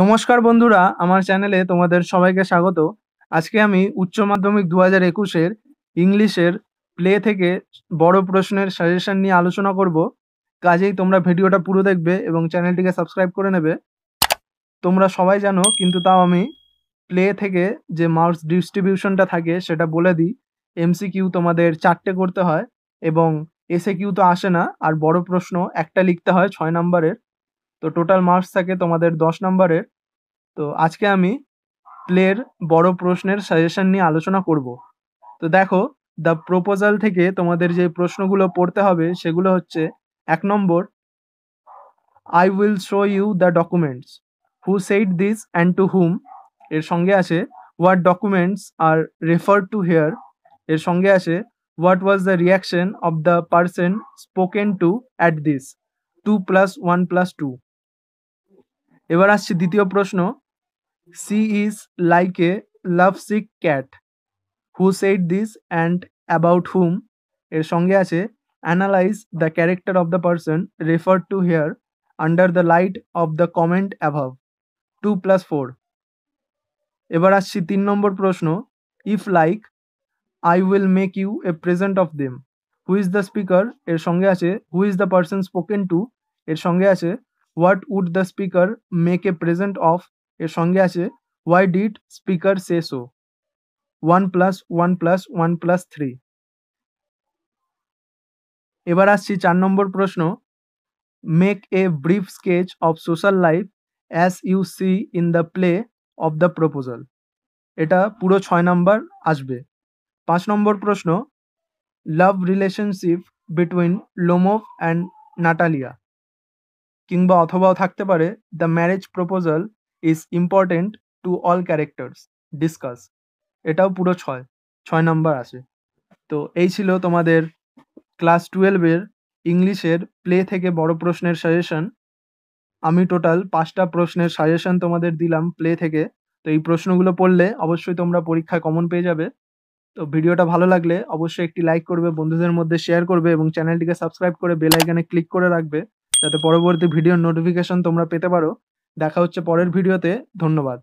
নমস্কার বন্ধুরা আমার চ্যানেলে তোমাদের সবাইকে স্বাগত আজকে আমি উচ্চ মাধ্যমিক দু হাজার একুশের ইংলিশের প্লে থেকে বড় প্রশ্নের সাজেশন নিয়ে আলোচনা করব কাজেই তোমরা ভিডিওটা পুরো দেখবে এবং চ্যানেলটিকে সাবস্ক্রাইব করে নেবে তোমরা সবাই জানো কিন্তু তাও আমি প্লে থেকে যে মার্কস ডিস্ট্রিবিউশনটা থাকে সেটা বলে দিই এমসি কিউ তোমাদের চারটে করতে হয় এবং এসে কিউ তো আসে না আর বড় প্রশ্ন একটা লিখতে হয় ছয় নম্বরের তো টোটাল মার্কস থাকে তোমাদের দশ নম্বরের তো আজকে আমি প্লের বড় প্রশ্নের সাজেশন নিয়ে আলোচনা করব তো দেখো দ্য প্রোপোজাল থেকে তোমাদের যে প্রশ্নগুলো পড়তে হবে সেগুলো হচ্ছে এক নম্বর I will show you the documents who said this and to whom এর সঙ্গে আছে what documents are refer to here এর সঙ্গে আছে what was the reaction of the person spoken to at this two plus one plus two এবার আসছে দ্বিতীয় প্রশ্ন she is like a love sick cat who said this and about whom এর সঙ্গে আছে analyse the character of the person refer to here under the light of the comment above two plus four এবার আসছি তিন নম্বর প্রশ্ন if like I will make you a present of them who is the speaker এর সঙ্গে আছে who is the person spoken to এর সঙ্গে আছে what would the speaker make a present of এর সঙ্গে আছে why did speaker say so one plus one plus one plus three এবার আসছি চার নম্বর প্রশ্ন make a brief sketch of social life as you see in the play of the proposal এটা পুরো ছয় নম্বর আসবে পাঁচ নম্বর প্রশ্ন love relationship between Lomov and Natalia কিংবা অথবাও থাকতে পারে the marriage proposal is important to all characters discuss এটাও পুরো ছয় ছয় নাম্বার আছে তো এই ছিল তোমাদের ক্লাস টুয়েলভের ইংলিশের প্লে থেকে বড় প্রশ্নের সাজেশন আমি টোটাল পাঁচটা প্রশ্নের সাজেশন তোমাদের দিলাম প্লে থেকে তো এই প্রশ্নগুলো পড়লে অবশ্যই তোমরা পরীক্ষায় কমন পেয়ে যাবে তো ভিডিওটা ভালো লাগলে অবশ্যই একটি লাইক করবে বন্ধুদের মধ্যে শেয়ার করবে এবং চ্যানেলটিকে সাবস্ক্রাইব করে বেল আইকনে ক্লিক করে রাখবে যাতে পরবর্তী ভিডিওর নোটিফিকেশন তোমরা পেতে পারো দেখা হচ্ছে পরের ভিডিওতে ধন্যবাদ